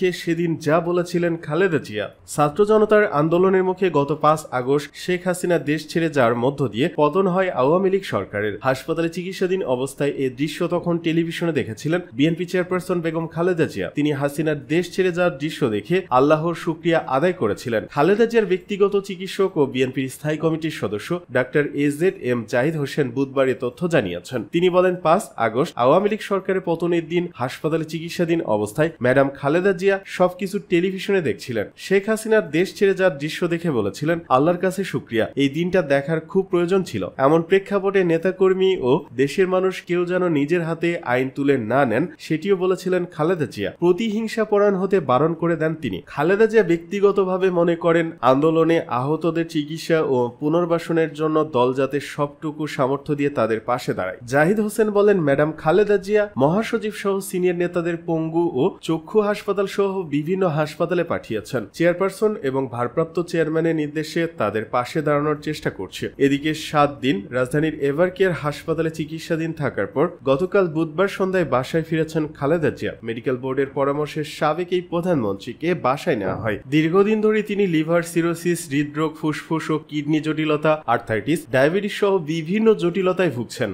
কে সেদিন যা বলেছিলেন খালেদা জিয়া ছাত্র জনতার আন্দোলনের মুখে গত পাঁচ আগস্ট শেখ হাসিনা দেশ ছেড়ে যাওয়ার মধ্য দিয়ে পতন হয় আওয়ামী লীগ সরকারের হাসপাতালে চিকিৎসাধীন অবস্থায় এ দৃশ্য তখন টেলিভিশনে দেখেছিলেন বিএনপি চেয়ারপারসন বেগম খালেদা জিয়া তিনি হাসিনার দেশ ছেড়ে যাওয়ার দৃশ্য দেখে আল্লাহর সুক্রিয়া আদায় করেছিলেন খালেদা জিয়ার ব্যক্তিগত চিকিৎসক ও বিএনপির স্থায়ী কমিটির সদস্য doctor A Z M Zahid Hossain বুধবার এ তথ্য জানিয়েছেন তিনি বলেন পাঁচ আগস্ট আওয়ামী লীগ সরকারের পতনের দিন হাসপাতালে চিকিৎসাধীন অবস্থায় ম্যাডাম খালেদা জিয়া সবকিছু টেলিভিশনে দেখছিলেন শেখ হাসিনার দেশ ছেড়ে যাওয়ার দৃশ্য দেখে বলেছিলেন আল্লাহর কাছে সুক্রিয়া এই দিনটা দেখার খুব প্রয়োজন ছিল এমন প্রেক্ষাপটে নেতাকর্মী ও দেশের মানুষ কেউ যেন নিজের হাতে আইন তুলে না নেন সেটিও বলেছিলেন খালেদা জিয়া প্রতিহিংসা পরায়ণ হতে বারণ করে দেন তিনি খালেদা জিয়া ব্যক্তিগতভাবে মনে করেন আন্দোলনে আহতদের চিকিৎসা ও পুনর্বাসনের জন্য দল যাতে সবটুকু সামর্থ্য দিয়ে তাদের পাশে দাঁড়ায় জাহিদ হোসেন বলেন ম্যাডাম খালেদা জিয়া মহাসচিব সহ সিনিয়র নেতাদের পঙ্গু ও চক্ষু হাসপাতাল সহ বিভিন্ন হাসপাতালে পাঠিয়েছেন চেয়ারপারসন এবং ভারপ্রাপ্ত চেয়ারম্যানের নির্দেশে তাদের পাশে দাঁড়ানোর চেষ্টা করছে এদিকে সাত দিন রাজধানীর এভারকেয়ার হাসপাতালে চিকিৎসাধীন থাকার পর গতকাল বুধবার সন্ধ্যায় বাসায় ফিরেছেন খালেদা জিয়া মেডিকেল বোর্ডের পরামর্শে সাবেক এই প্রধানমন্ত্রীকে বাসায় নেওয়া হয় দীর্ঘদিন ধরে তিনি লিভার সিরোসিস হৃদরোগ ফুসফুস ও কিডনি জটিলতা আর্থাইটিস ডায়াবেটিস সহ বিভিন্ন জটিলতায় ভুগছেন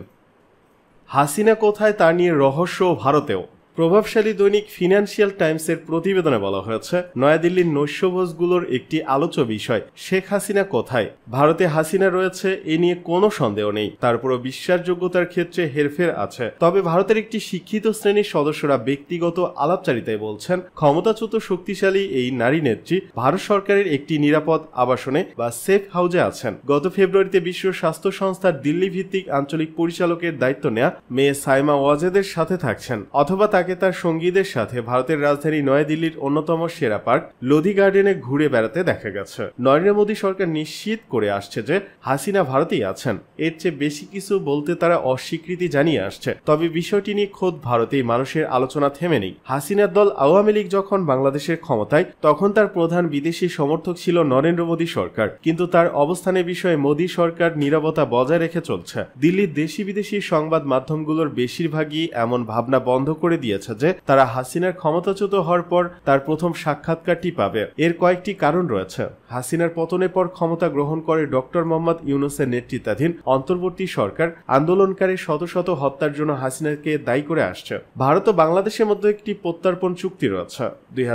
হাসিনা কোথায় তা নিয়ে রহস্য ভারতেও প্রভাবশালী দৈনিক ফিনান্সিয়াল টাইমসের প্রতিবেদনে বলা হয়েছে নয়াদিল্লির নৈশভোজগুলোর একটি আলোচ্য বিষয় শেখ হাসিনা কোথায় ভারতে হাসিনা রয়েছে এ নিয়ে কোনো সন্দেহ নেই তারপরও বিশ্বাসযোগ্যতার ক্ষেত্রে হেরফের আছে তবে ভারতের একটি শিক্ষিত শ্রেণীর সদস্যরা ব্যক্তিগত আলাপচারিতায় বলছেন ক্ষমতাচ্যুত শক্তিশালী এই নারী নেত্রী ভারত সরকারের একটি নিরাপদ আবাসনে বা সেফ হাউজে আছেন গত ফেব্রুয়ারিতে বিশ্ব স্বাস্থ্য সংস্থার দিল্লি ভিত্তিক আঞ্চলিক পরিচালকের দায়িত্ব নেয়া মেয়ে সাইমা ওয়াজেদের সাথে থাকছেন অথবা তাকে তাকে তার সঙ্গীদের সাথে ভারতের রাজধানী নয়াদিল্লির অন্যতম সেরা পার্ক লোধি গার্ডেনে ঘুরে বেড়াতে দেখা গেছে নরেন্দ্র মোদী সরকার নিশ্চিত করে আসছে যে হাসিনা ভারতেই আছেন এর চেয়ে বেশি কিছু বলতে তারা অস্বীকৃতি জানিয়ে আসছে তবে বিষয়টি নিয়ে খোদ ভারতেই মানুষের আলোচনা থেমে নেই হাসিনার দল আওয়ামী লীগ যখন বাংলাদেশের ক্ষমতায় তখন তার প্রধান বিদেশি সমর্থক ছিল নরেন্দ্র মোদী সরকার কিন্তু তার অবস্থানের বিষয়ে মোদী সরকার নিরবতা বজায় রেখে চলছে দিল্লির দেশি বিদেশি সংবাদ মাধ্যমগুলোর বেশিরভাগই এমন ভাবনা বন্ধ করে দিয়ে দিয়েছে যে তারা হাসিনার ক্ষমতাচ্যুত হওয়ার পর তার প্রথম সাক্ষাৎকারটি পাবে এর কয়েকটি কারণ রয়েছে হাসিনার পতনের পর ক্ষমতা গ্রহণ করে ডক্টর মোহাম্মদ ইউনুসের নেতৃত্বাধীন অন্তর্বর্তী সরকার আন্দোলনকারী শত শত হত্যার জন্য হাসিনাকে দায়ী করে আসছে ভারত ও বাংলাদেশের মধ্যে একটি প্রত্যার্পণ চুক্তি রয়েছে দুই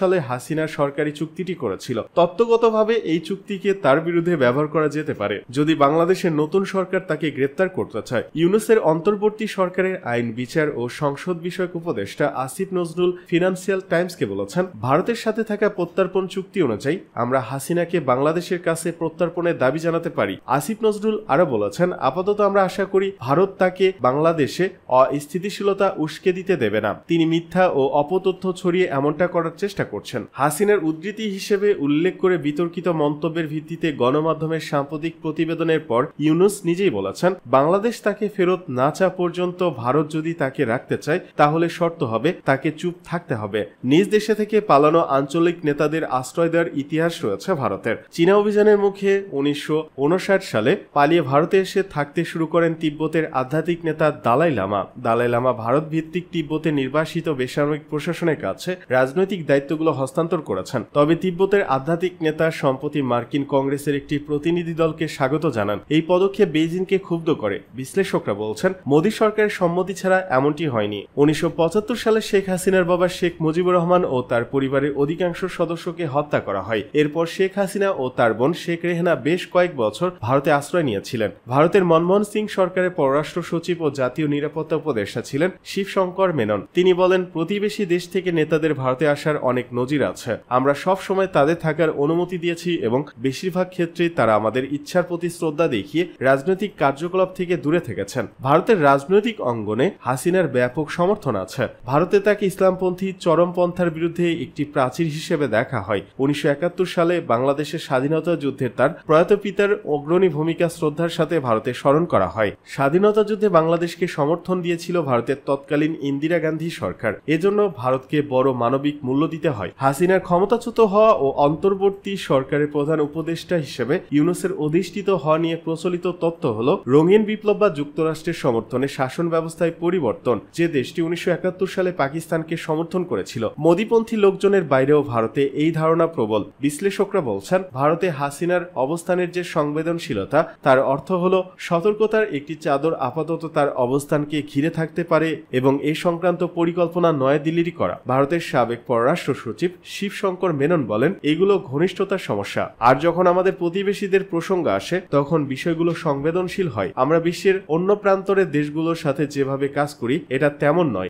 সালে হাসিনা সরকারি চুক্তিটি করেছিল তত্ত্বগতভাবে এই চুক্তিকে তার বিরুদ্ধে ব্যবহার করা যেতে পারে যদি বাংলাদেশের নতুন সরকার তাকে গ্রেপ্তার করতে চায় ইউনুসের অন্তর্বর্তী সরকারের আইন বিচার ও সংসদ বিষয় বিষয়ক উপদেষ্টা আসিফ নজরুল ফিনান্সিয়াল টাইমসকে বলেছেন ভারতের সাথে থাকা প্রত্যার্পণ চুক্তি অনুযায়ী আমরা হাসিনাকে বাংলাদেশের কাছে প্রত্যার্পণের দাবি জানাতে পারি আসিফ নজরুল আরো বলেছেন আপাতত আমরা আশা করি ভারত তাকে বাংলাদেশে অস্থিতিশীলতা উস্কে দিতে দেবে না তিনি মিথ্যা ও অপতথ্য ছড়িয়ে এমনটা করার চেষ্টা করছেন হাসিনার উদ্ধৃতি হিসেবে উল্লেখ করে বিতর্কিত মন্তব্যের ভিত্তিতে গণমাধ্যমের সাম্প্রতিক প্রতিবেদনের পর ইউনুস নিজেই বলেছেন বাংলাদেশ তাকে ফেরত না চা পর্যন্ত ভারত যদি তাকে রাখতে চায় তা তাহলে শর্ত হবে তাকে চুপ থাকতে হবে নিজ দেশে থেকে পালানো আঞ্চলিক নেতাদের আশ্রয় দেওয়ার ইতিহাস রয়েছে ভারতের চীনা অভিযানের মুখে উনিশশো সালে পালিয়ে ভারতে এসে থাকতে শুরু করেন তিব্বতের আধ্যাত্মিক নেতা দালাই লামা দালাই লামা ভারত ভিত্তিক তিব্বতে নির্বাসিত বেসামরিক প্রশাসনের কাছে রাজনৈতিক দায়িত্বগুলো হস্তান্তর করেছেন তবে তিব্বতের আধ্যাত্মিক নেতা সম্প্রতি মার্কিন কংগ্রেসের একটি প্রতিনিধি দলকে স্বাগত জানান এই পদক্ষেপ বেইজিংকে ক্ষুব্ধ করে বিশ্লেষকরা বলছেন মোদী সরকারের সম্মতি ছাড়া এমনটি হয়নি উনিশ উনিশশো সালে শেখ হাসিনার বাবা শেখ মুজিবুর রহমান ও তার পরিবারের অধিকাংশ সদস্যকে হত্যা করা হয় এরপর শেখ হাসিনা ও তার বোন শেখ রেহানা বেশ কয়েক বছর ভারতে আশ্রয় নিয়েছিলেন ভারতের মনমোহন সিং সরকারের পররাষ্ট্র সচিব ও জাতীয় নিরাপত্তা উপদেষ্টা ছিলেন শিবশঙ্কর মেনন তিনি বলেন প্রতিবেশী দেশ থেকে নেতাদের ভারতে আসার অনেক নজির আছে আমরা সব সময় তাদের থাকার অনুমতি দিয়েছি এবং বেশিরভাগ ক্ষেত্রে তারা আমাদের ইচ্ছার প্রতি শ্রদ্ধা দেখিয়ে রাজনৈতিক কার্যকলাপ থেকে দূরে থেকেছেন ভারতের রাজনৈতিক অঙ্গনে হাসিনার ব্যাপক সমর্থন সমর্থন আছে ভারতে তাকে ইসলামপন্থী চরমপন্থার বিরুদ্ধে একটি প্রাচীর হিসেবে দেখা হয় উনিশশো সালে বাংলাদেশের স্বাধীনতা যুদ্ধের তার প্রয়াত পিতার অগ্রণী ভূমিকা শ্রদ্ধার সাথে ভারতে স্মরণ করা হয় স্বাধীনতা যুদ্ধে বাংলাদেশকে সমর্থন দিয়েছিল ভারতের তৎকালীন ইন্দিরা গান্ধী সরকার এজন্য ভারতকে বড় মানবিক মূল্য দিতে হয় হাসিনার ক্ষমতাচ্যুত হওয়া ও অন্তর্বর্তী সরকারের প্রধান উপদেষ্টা হিসেবে ইউনুসের অধিষ্ঠিত হওয়া নিয়ে প্রচলিত তত্ত্ব হল রঙিন বিপ্লব বা যুক্তরাষ্ট্রের সমর্থনে শাসন ব্যবস্থায় পরিবর্তন যে দেশটি উনিশ উনিশশো সালে পাকিস্তানকে সমর্থন করেছিল মোদীপন্থী লোকজনের বাইরেও ভারতে এই ধারণা প্রবল বিশ্লেষকরা বলছেন ভারতে হাসিনার অবস্থানের যে সংবেদনশীলতা তার অর্থ হল সতর্কতার একটি চাদর আপাতত তার অবস্থানকে ঘিরে থাকতে পারে এবং এ সংক্রান্ত পরিকল্পনা নয়াদিল্লিরই করা ভারতের সাবেক পররাষ্ট্র সচিব শিবশঙ্কর মেনন বলেন এগুলো ঘনিষ্ঠতার সমস্যা আর যখন আমাদের প্রতিবেশীদের প্রসঙ্গ আসে তখন বিষয়গুলো সংবেদনশীল হয় আমরা বিশ্বের অন্য প্রান্তরের দেশগুলোর সাথে যেভাবে কাজ করি এটা তেমন নয়